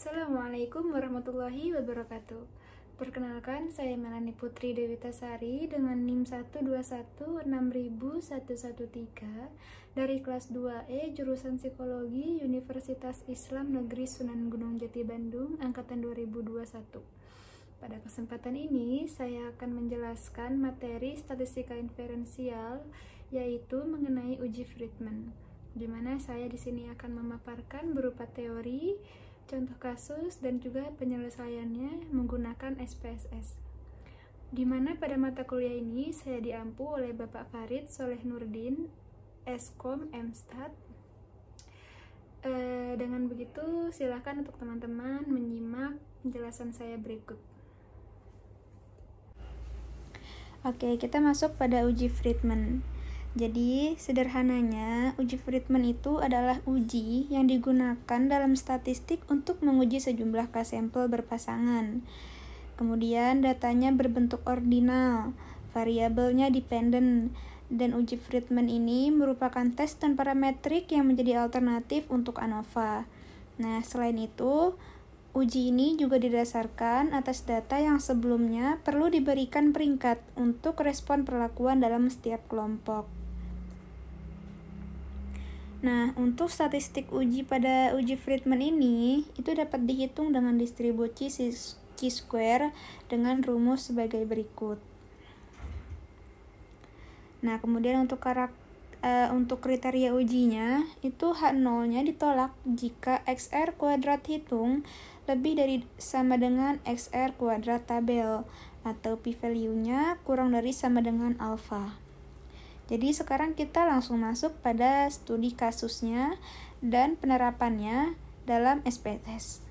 Assalamualaikum warahmatullahi wabarakatuh. Perkenalkan, saya Melani Putri Dewi Tasari dengan NIM 121-6113 dari kelas 2E jurusan Psikologi Universitas Islam Negeri Sunan Gunung Jati Bandung angkatan 2021. Pada kesempatan ini, saya akan menjelaskan materi statistika inferensial yaitu mengenai uji Friedman di mana saya di sini akan memaparkan berupa teori, contoh kasus, dan juga penyelesaiannya menggunakan SPSS. Di mana pada mata kuliah ini saya diampu oleh Bapak Farid Soleh Nurdin, Eskom MStat. E, eh, dengan begitu, silakan untuk teman-teman menyimak penjelasan saya berikut. Oke, kita masuk pada uji Friedman. Jadi, sederhananya, uji Friedman itu adalah uji yang digunakan dalam statistik untuk menguji sejumlah k sampel berpasangan. Kemudian, datanya berbentuk ordinal, variabelnya dependent, dan uji Friedman ini merupakan tes dan parametrik yang menjadi alternatif untuk ANOVA. Nah, selain itu, uji ini juga didasarkan atas data yang sebelumnya perlu diberikan peringkat untuk respon perlakuan dalam setiap kelompok. Nah, untuk statistik uji pada uji Friedman ini, itu dapat dihitung dengan distribusi chi-square dengan rumus sebagai berikut. Nah, kemudian untuk karakter uh, untuk kriteria ujinya, itu H0-nya ditolak jika XR kuadrat hitung lebih dari sama dengan XR kuadrat tabel atau p-value-nya kurang dari sama dengan alpha jadi sekarang kita langsung masuk pada studi kasusnya dan penerapannya dalam SPTS.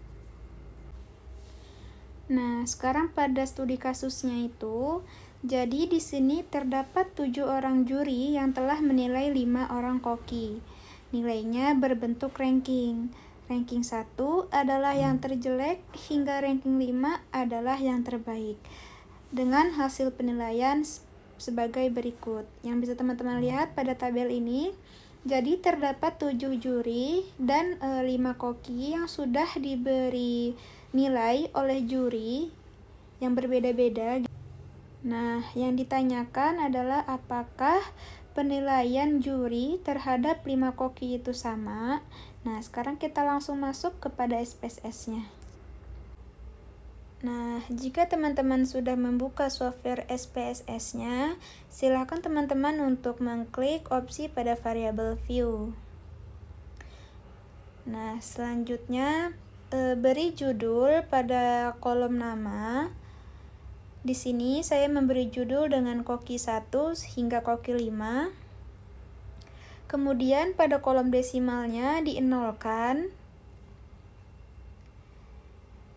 E nah, sekarang pada studi kasusnya itu, jadi di sini terdapat tujuh orang juri yang telah menilai lima orang koki. Nilainya berbentuk ranking. Ranking 1 adalah yang terjelek hingga ranking 5 adalah yang terbaik. Dengan hasil penilaian sebagai berikut yang bisa teman-teman lihat pada tabel ini. Jadi terdapat 7 juri dan e, eh, 5 koki yang sudah diberi nilai oleh juri yang berbeda-beda. Nah, yang ditanyakan adalah apakah penilaian juri terhadap 5 koki itu sama? Nah, sekarang kita langsung masuk kepada SPSS-nya. Nah, jika teman-teman sudah membuka software SPSS-nya, silakan teman-teman untuk mengklik opsi pada variabel view. Nah, selanjutnya eh, beri judul pada kolom nama. Di sini saya memberi judul dengan koki 1 hingga koki 5. Kemudian pada kolom desimalnya dienolkan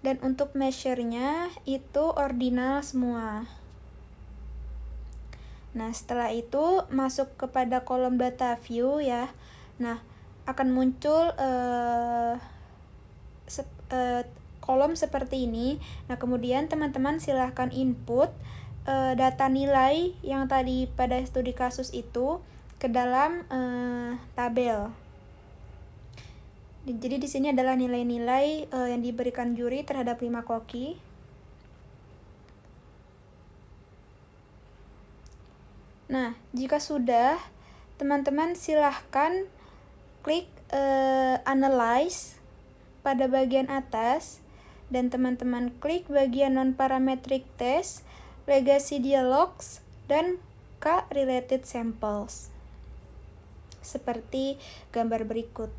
dan untuk measure-nya itu ordinal semua. Nah, setelah itu masuk kepada kolom data view ya. Nah, akan muncul uh, eh, se uh, eh, kolom seperti ini. Nah, kemudian teman-teman silahkan input uh, data nilai yang tadi pada studi kasus itu ke dalam uh, tabel. Jadi di sini adalah nilai-nilai uh, yang diberikan juri terhadap lima koki. Nah, jika sudah, teman-teman silahkan klik uh, analyze pada bagian atas dan teman-teman klik bagian non-parametric test, legacy dialogs, dan K-related samples. Seperti gambar berikut.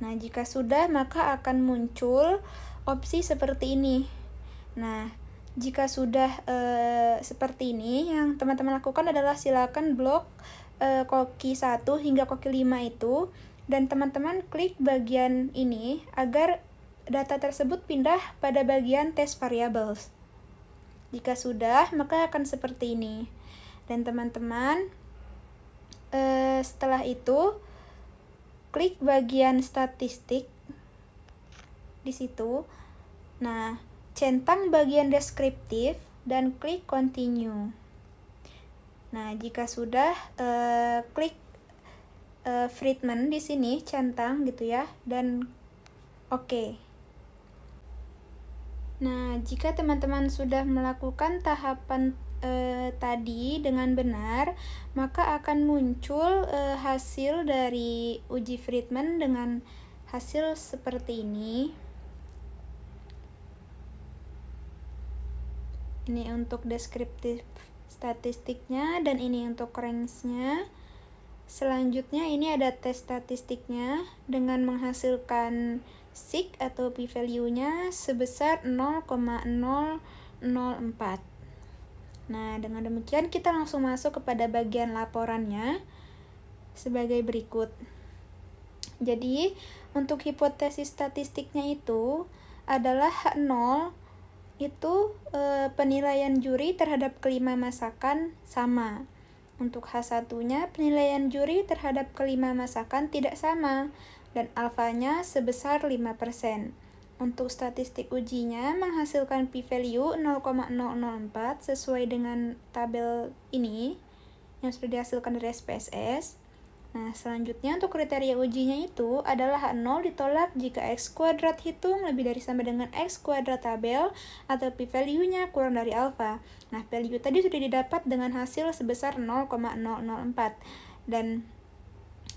Nah, jika sudah, maka akan muncul opsi seperti ini. Nah, jika sudah e, seperti ini, yang teman-teman lakukan adalah silakan blok e, koki 1 hingga koki 5 itu dan teman-teman klik bagian ini agar data tersebut pindah pada bagian test variables. Jika sudah, maka akan seperti ini. Dan teman-teman, e, setelah itu klik bagian statistik di situ. Nah, centang bagian deskriptif dan klik continue. Nah, jika sudah eh, klik eh, Friedman di sini centang gitu ya dan oke. Okay. Nah, jika teman-teman sudah melakukan tahapan e, tadi dengan benar, maka akan muncul e, hasil dari uji Friedman dengan hasil seperti ini. Ini untuk deskriptif statistiknya dan ini untuk range-nya. Selanjutnya ini ada tes statistiknya dengan menghasilkan sig atau p-value-nya sebesar 0,004. Nah, dengan demikian kita langsung masuk kepada bagian laporannya sebagai berikut. Jadi, untuk hipotesis statistiknya itu adalah H 0 itu e, penilaian juri terhadap kelima masakan sama. Untuk H1-nya penilaian juri terhadap kelima masakan tidak sama dan alfanya sebesar 5%. Untuk statistik ujinya menghasilkan p-value 0,004 sesuai dengan tabel ini yang sudah dihasilkan dari SPSS. Nah, selanjutnya untuk kriteria ujinya itu adalah H0 ditolak jika X kuadrat hitung lebih dari sama dengan X kuadrat tabel atau p-value-nya kurang dari alfa. Nah, value tadi sudah didapat dengan hasil sebesar 0,004. Dan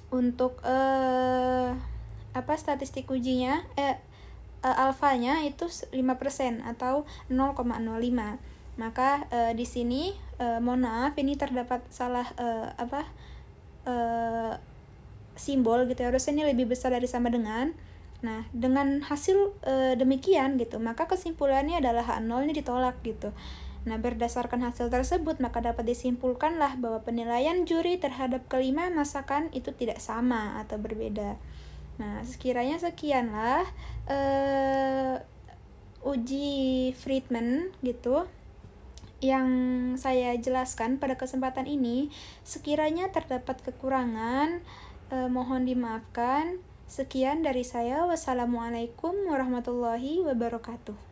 untuk eh, apa statistik ujinya, eh, uh, alfanya itu 5% atau 0,05. Maka uh, di sini uh, mohon maaf ini terdapat salah uh, apa uh, simbol gitu ya. Harusnya ini lebih besar dari sama dengan. Nah, dengan hasil e, demikian gitu, maka kesimpulannya adalah H0 ini ditolak gitu. Nah, berdasarkan hasil tersebut, maka dapat disimpulkanlah bahwa penilaian juri terhadap kelima masakan itu tidak sama atau berbeda. Nah, sekiranya sekianlah uh, uji Friedman gitu yang saya jelaskan pada kesempatan ini. Sekiranya terdapat kekurangan, uh, mohon dimaafkan. Sekian dari saya. Wassalamualaikum warahmatullahi wabarakatuh.